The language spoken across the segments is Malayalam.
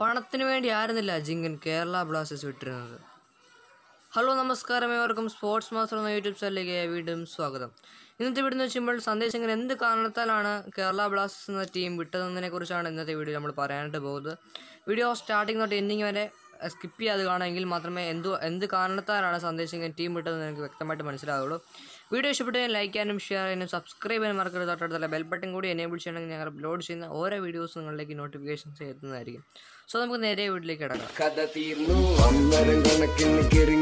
പണത്തിന് വേണ്ടി ആയിരുന്നില്ല ജിങ്കൻ കേരള ബ്ലാസ്റ്റേഴ്സ് വിട്ടിരുന്നത് ഹലോ നമസ്കാരം ഏവർക്കും സ്പോർട്സ് മാസ്റ്റർ എന്ന യൂട്യൂബ് ചാനലിലേക്ക് വീണ്ടും സ്വാഗതം ഇന്നത്തെ വീഡിയോ എന്ന് വെച്ചുമ്പോൾ സന്ദേശങ്ങൾ എന്ത് കാരണത്താലാണ് കേരള ബ്ലാസ്റ്റേഴ്സ് എന്ന ടീം വിട്ടതെന്നതിനെ കുറിച്ചാണ് ഇന്നത്തെ വീഡിയോ നമ്മൾ പറയാനായിട്ട് പോകുന്നത് വീഡിയോ സ്റ്റാർട്ടിങ് തൊട്ട് എൻഡിങ് വരെ സ്കിപ്പ് ചെയ്യാതെ കാണുമെങ്കിൽ മാത്രമേ എന്തു എന്ത് കാരണത്താലാണ് സന്ദേശിക്കാൻ ടീം വിട്ടതെന്ന് നിങ്ങൾക്ക് വ്യക്തമായിട്ട് മനസ്സിലാവുള്ളൂ വീഡിയോ ഇഷ്ടപ്പെട്ടാൽ ലൈക്ക് ചെയ്യാനും ഷെയർ ചെയ്യാനും സബ്സ്ക്രൈബ് ചെയ്യാൻ മറക്കരുത് തൊട്ടടുത്തല്ല ബെൽ ബട്ടൺ കൂടി എനേബിൾ ചെയ്യണമെങ്കിൽ ഞങ്ങൾ അപ്ലോഡ് ചെയ്യുന്ന ഓരോ വീഡിയോസ് നിങ്ങളിലേക്ക് നോട്ടിഫിക്കേഷൻസ് എത്തുന്നതായിരിക്കും സോ നമുക്ക് നേരെ വീട്ടിലേക്ക് കിടക്കാം തീർന്നു കണക്കിന്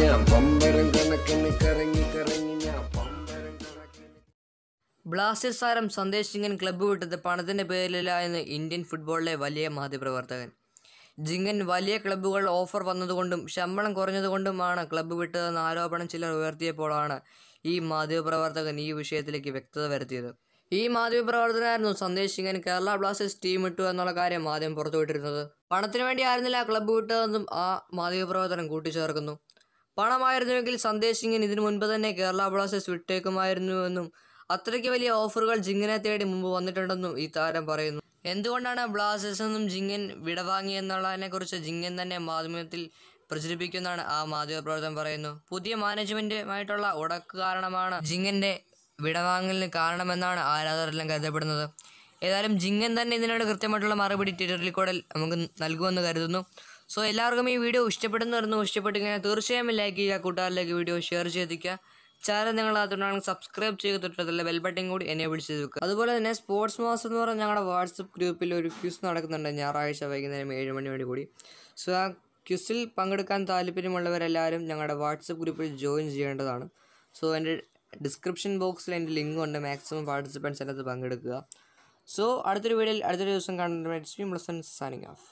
ഞാൻ പമ്പരം കണക്കിന് ഞാൻ ബ്ലാസ്റ്റേഴ്സ് താരം സന്ദേശ് സിംഗൻ ക്ലബ്ബ് വിട്ടത് പണത്തിൻ്റെ പേരിലല്ല എന്ന് ഇന്ത്യൻ ഫുട്ബോളിലെ വലിയ മാധ്യമപ്രവർത്തകൻ ജിങ്ങൻ വലിയ ക്ലബ്ബുകൾ ഓഫർ വന്നതുകൊണ്ടും ശമ്പളം കുറഞ്ഞതുകൊണ്ടുമാണ് ക്ലബ്ബ് വിട്ടതെന്ന ആരോപണം ചിലർ ഉയർത്തിയപ്പോഴാണ് ഈ മാധ്യമപ്രവർത്തകൻ ഈ വിഷയത്തിലേക്ക് വ്യക്തത വരുത്തിയത് ഈ മാധ്യമപ്രവർത്തകനായിരുന്നു സന്ദേശ് സിംഗൻ കേരള ബ്ലാസ്റ്റേഴ്സ് ടീം ഇട്ടു എന്നുള്ള കാര്യം ആദ്യം പുറത്തുവിട്ടിരുന്നത് പണത്തിന് വേണ്ടി ആയിരുന്നില്ല ക്ലബ്ബ് വിട്ടതെന്നും ആ മാധ്യമപ്രവർത്തനം കൂട്ടിച്ചേർക്കുന്നു പണമായിരുന്നുവെങ്കിൽ സന്ദേശ് ഇതിനു മുൻപ് തന്നെ കേരള ബ്ലാസ്റ്റേഴ്സ് വിട്ടേക്കുമായിരുന്നുവെന്നും അത്രയ്ക്ക് വലിയ ഓഫറുകൾ ജിങ്ങിനെ തേടി മുമ്പ് വന്നിട്ടുണ്ടെന്നും ഈ താരം പറയുന്നു എന്തുകൊണ്ടാണ് ബ്ലാസ്റ്റേഴ്സിൽ നിന്നും ജിങ്ങൻ കുറിച്ച് ജിങ്ങൻ തന്നെ മാധ്യമത്തിൽ പ്രചരിപ്പിക്കുന്നതാണ് ആ മാധ്യമപ്രവർത്തനം പറയുന്നു പുതിയ മാനേജ്മെന്റുമായിട്ടുള്ള ഉടക്ക് കാരണമാണ് ജിങ്ങൻ്റെ വിടവാങ്ങലിന് കാരണമെന്നാണ് ആരാധകരെല്ലാം കരുതപ്പെടുന്നത് ഏതായാലും ജിങ്ങൻ തന്നെ ഇതിനോട് കൃത്യമായിട്ടുള്ള മറുപടി ട്വിറ്ററിൽ കൂടെ നമുക്ക് നൽകുമെന്ന് കരുതുന്നു സോ എല്ലാവർക്കും ഈ വീഡിയോ ഇഷ്ടപ്പെടുന്നു വരുന്നു ഇഷ്ടപ്പെട്ടു കഴിഞ്ഞാൽ തീർച്ചയായും ലൈക്ക് ചെയ്യുക കൂട്ടുകാരിലേക്ക് വീഡിയോ ഷെയർ ചെയ്തിരിക്കുക ചാനൽ നിങ്ങൾ അതുകൊണ്ടാണെങ്കിൽ സബ്സ്ക്രൈബ് ചെയ്ത് തൊട്ടതല്ല ബെൽ ബട്ടൺ കൂടി എനേബിൾ ചെയ്ത് വെക്കുക അതുപോലെ തന്നെ സ്പോർട്സ് മാസം എന്ന് പറഞ്ഞാൽ ഞങ്ങളുടെ വാട്സപ്പ് ഗ്രൂപ്പിൽ ഒരു ക്യൂസ് നടക്കുന്നുണ്ട് ഞായറാഴ്ച വൈകുന്നേരം ഏഴ് മണിയോട് കൂടി സോ ആ ക്യൂസിൽ പങ്കെടുക്കാൻ താല്പര്യമുള്ളവരെല്ലാവരും ഞങ്ങളുടെ വാട്സപ്പ് ഗ്രൂപ്പിൽ ജോയിൻ ചെയ്യേണ്ടതാണ് സോ എൻ്റെ ഡിസ്ക്രിപ്ഷൻ ബോക്സിൽ എൻ്റെ ലിങ്ക് ഉണ്ട് മാക്സിമം പാർട്ടിസിപ്പൻസ് അതിനകത്ത് പങ്കെടുക്കുക സോ അടുത്തൊരു വീഡിയോയിൽ അടുത്തൊരു ദിവസം കണ്ടിട്ട് പ്ലസ് സാനിങ് ഓഫ്